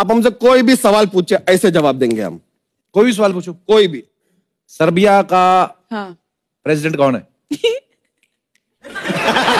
आप हमसे कोई भी सवाल पूछे ऐसे जवाब देंगे हम कोई भी सवाल पूछो कोई भी सर्बिया का हाँ। प्रेसिडेंट कौन है